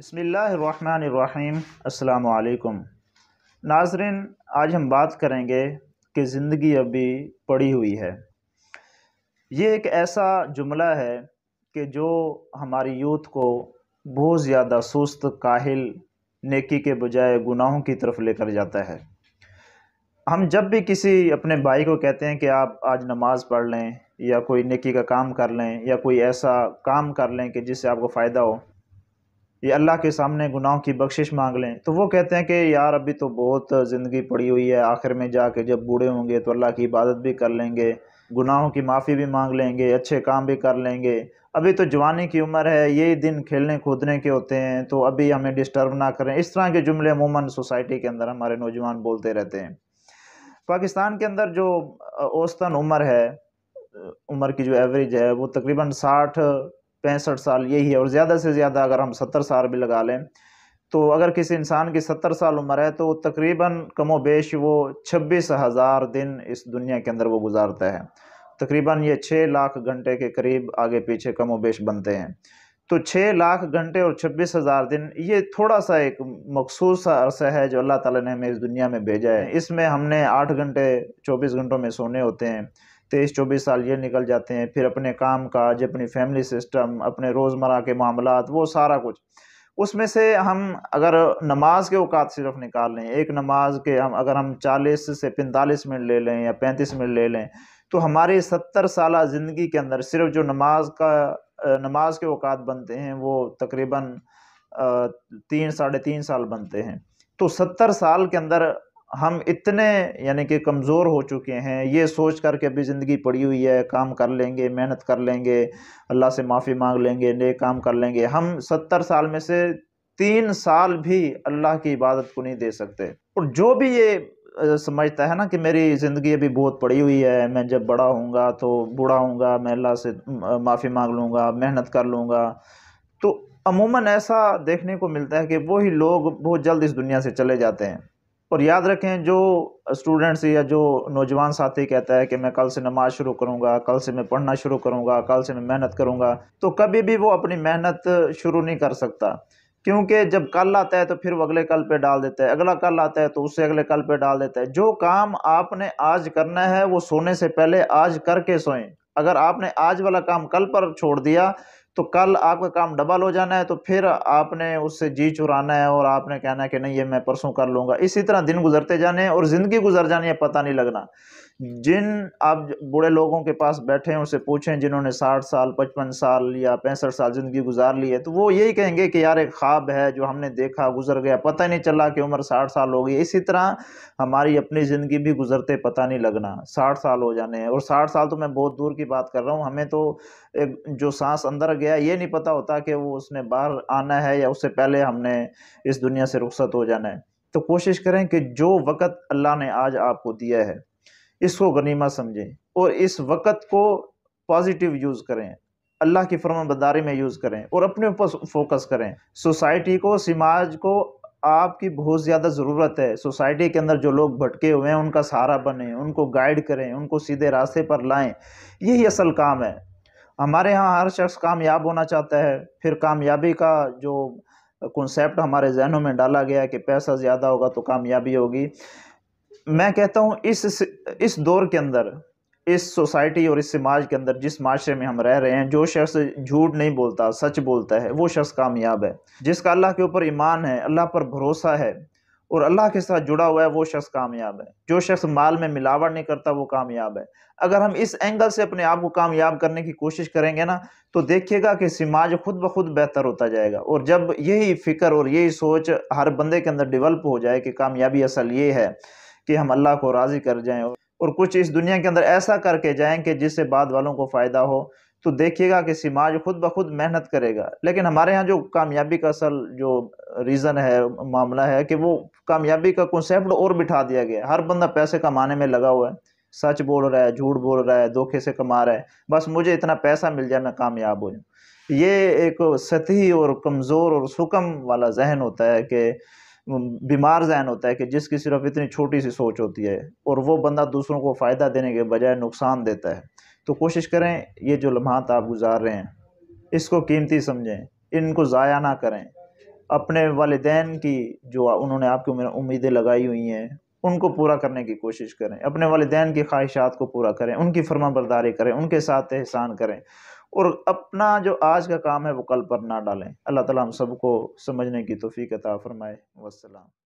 बसमीम् अल्लाम नाजरन आज हम बात करेंगे कि ज़िंदगी अभी पड़ी हुई है ये एक ऐसा जुमला है कि जो हमारी यूथ को बहुत ज़्यादा सुस्त काहिल नेकी के बजाय गुनाहों की तरफ लेकर जाता है हम जब भी किसी अपने भाई को कहते हैं कि आप आज नमाज़ पढ़ लें या कोई नेकी का काम कर लें या कोई ऐसा काम कर लें कि जिससे आपको फ़ायदा हो ये अल्लाह के सामने गुनाहों की बख्शिश मांग लें तो वो कहते हैं कि यार अभी तो बहुत ज़िंदगी पड़ी हुई है आखिर में जा के जब बूढ़े होंगे तो अल्लाह की इबादत भी कर लेंगे गुनाहों की माफ़ी भी मांग लेंगे अच्छे काम भी कर लेंगे अभी तो जवानी की उम्र है ये दिन खेलने कूदने के होते हैं तो अभी हमें डिस्टर्ब ना करें इस तरह के जुमले अमूमन सोसाइटी के अंदर हमारे नौजवान बोलते रहते हैं पाकिस्तान के अंदर जो औसतन उम्र है उम्र की जो एवरेज है वो तकरीबन साठ पैंसठ साल यही है और ज़्यादा से ज़्यादा अगर हम सत्तर साल भी लगा लें तो अगर किसी इंसान की सत्तर साल उम्र है तो तकरीबन कमो बेश वो छब्बीस हज़ार दिन इस दुनिया के अंदर वो गुजारता है तकरीबन ये छः लाख घंटे के करीब आगे पीछे कमो बेश बनते हैं तो छः लाख घंटे और छब्बीस हज़ार दिन ये थोड़ा सा एक मखसूस सा अरसा है जो अल्लाह ताला ने हमें इस दुनिया में भेजा है इसमें हमने आठ घंटे चौबीस घंटों में सोने होते हैं तेईस चौबीस साल ये निकल जाते हैं फिर अपने काम काज अपनी फैमिली सिस्टम अपने रोज़मर्रा के मामला वो सारा कुछ उसमें से हम अगर नमाज के अवकात सिर्फ निकाल लें एक नमाज के हम अगर हम चालीस से पैंतालीस मिनट ले लें या पैंतीस मिनट ले लें तो हमारी सत्तर साल ज़िंदगी के अंदर सिर्फ जो नमाज का नमाज के अवकात बनते हैं वो तकरीबन तीन साढ़े तीन साल बनते हैं तो सत्तर साल के अंदर हम इतने यानी कि कमज़ोर हो चुके हैं ये सोच करके अभी ज़िंदगी पड़ी हुई है काम कर लेंगे मेहनत कर लेंगे अल्लाह से माफ़ी मांग लेंगे नए काम कर लेंगे हम सत्तर साल में से तीन साल भी अल्लाह की इबादत को नहीं दे सकते और जो भी ये समझता है ना कि मेरी ज़िंदगी अभी बहुत पड़ी हुई है मैं जब बड़ा होऊंगा तो बूढ़ा होऊंगा मैं अल्लाह से माफ़ी मांग लूँगा मेहनत कर लूँगा तो अमूमन ऐसा देखने को मिलता है कि वही लोग बहुत जल्द इस दुनिया से चले जाते हैं और याद रखें जो स्टूडेंट्स या जो नौजवान साथी कहता है कि मैं कल से नमाज शुरू करूंगा कल से मैं पढ़ना शुरू करूँगा कल से मैं मेहनत करूंगा तो कभी भी वो अपनी मेहनत शुरू नहीं कर सकता क्योंकि जब कल आता है तो फिर वो अगले कल पे डाल देता है अगला कल आता है तो उससे अगले कल पे डाल देता है जो काम आपने आज करना है वो सोने से पहले आज करके सोएं अगर आपने आज वाला काम कल पर छोड़ दिया तो कल आपका काम डबल हो जाना है तो फिर आपने उससे जी चुराना है और आपने कहना है कि नहीं ये मैं परसों कर लूँगा इसी तरह दिन गुजरते जाने और ज़िंदगी गुजर जानी है पता नहीं लगना जिन आप बूढ़े लोगों के पास बैठे हैं उनसे पूछें जिन्होंने साठ साल पचपन साल या पैंसठ साल ज़िंदगी गुजार ली है तो वो यही कहेंगे कि यार एक ख्वाब है जो हमने देखा गुजर गया पता ही नहीं चला कि उम्र साठ साल हो गई इसी तरह हमारी अपनी ज़िंदगी भी गुजरते पता नहीं लगना साठ साल हो जाने हैं और साठ साल तो मैं बहुत दूर की बात कर रहा हूँ हमें तो एक जो सांस अंदर गया ये नहीं पता होता कि वो उसने बाहर आना है या उससे पहले हमने इस दुनिया से रुखसत हो जाना है तो कोशिश करें कि जो वक़्त अल्लाह ने आज आपको दिया है इसको गनीमत समझें और इस वक़्त को पॉजिटिव यूज़ करें अल्लाह की बदारी में यूज़ करें और अपने ऊपर फोकस करें सोसाइटी को समाज को आपकी बहुत ज़्यादा ज़रूरत है सोसाइटी के अंदर जो लोग भटके हुए हैं उनका सहारा बने उनको गाइड करें उनको सीधे रास्ते पर लाएं यही असल काम है हमारे यहाँ हर शख्स कामयाब होना चाहता है फिर कामयाबी का जो कॉन्सेप्ट हमारे जहनों में डाला गया है कि पैसा ज़्यादा होगा तो कामयाबी होगी मैं कहता हूँ इस इस दौर के अंदर इस सोसाइटी और इस समाज के अंदर जिस माशरे में हम रह रहे हैं जो शख्स झूठ नहीं बोलता सच बोलता है वो शख्स कामयाब है जिसका अल्लाह के ऊपर ईमान है अल्लाह पर भरोसा है और अल्लाह के साथ जुड़ा हुआ है वो शख्स कामयाब है जो शख्स माल में मिलावट नहीं करता वो कामयाब है अगर हम इस एंगल से अपने आप को कामयाब करने की कोशिश करेंगे ना तो देखिएगा कि समाज खुद ब खुद बेहतर होता जाएगा और जब यही फिक्र और यही सोच हर बंदे के अंदर डेवलप हो जाए कि कामयाबी असल ये है कि हम अल्लाह को राज़ी कर जाए और कुछ इस दुनिया के अंदर ऐसा करके जाए कि जिससे बाद वालों को फ़ायदा हो तो देखिएगा कि समाज खुद ब खुद मेहनत करेगा लेकिन हमारे यहाँ जो कामयाबी का असल जो रीज़न है मामला है कि वो कामयाबी का कॉन्सेप्ट और बिठा दिया गया हर बंदा पैसे कमाने में लगा हुआ है सच बोल रहा है झूठ बोल रहा है धोखे से कमा रहा है बस मुझे इतना पैसा मिल जाए मैं कामयाब हो जाऊँ ये एक सतही और कमज़ोर और सुकम वाला जहन होता है कि बीमार जहन होता है कि जिसकी सिर्फ इतनी छोटी सी सोच होती है और वो बंदा दूसरों को फ़ायदा देने के बजाय नुकसान देता है तो कोशिश करें ये जो लम्हात आप गुजार रहे हैं इसको कीमती समझें इनको ज़ाया ना करें अपने वालदेन की जो उन्होंने आपकी उम्मीदें लगाई हुई हैं उनको पूरा करने की कोशिश करें अपने वालदेन की ख्वाहिशात को पूरा करें उनकी फर्मा बरदारी करें उनके साथ एहसान करें और अपना जो आज का काम है वो कल पर ना डालें अल्लाह ताला हम सबको समझने की तोफ़ी कता फ़रमाए वसलम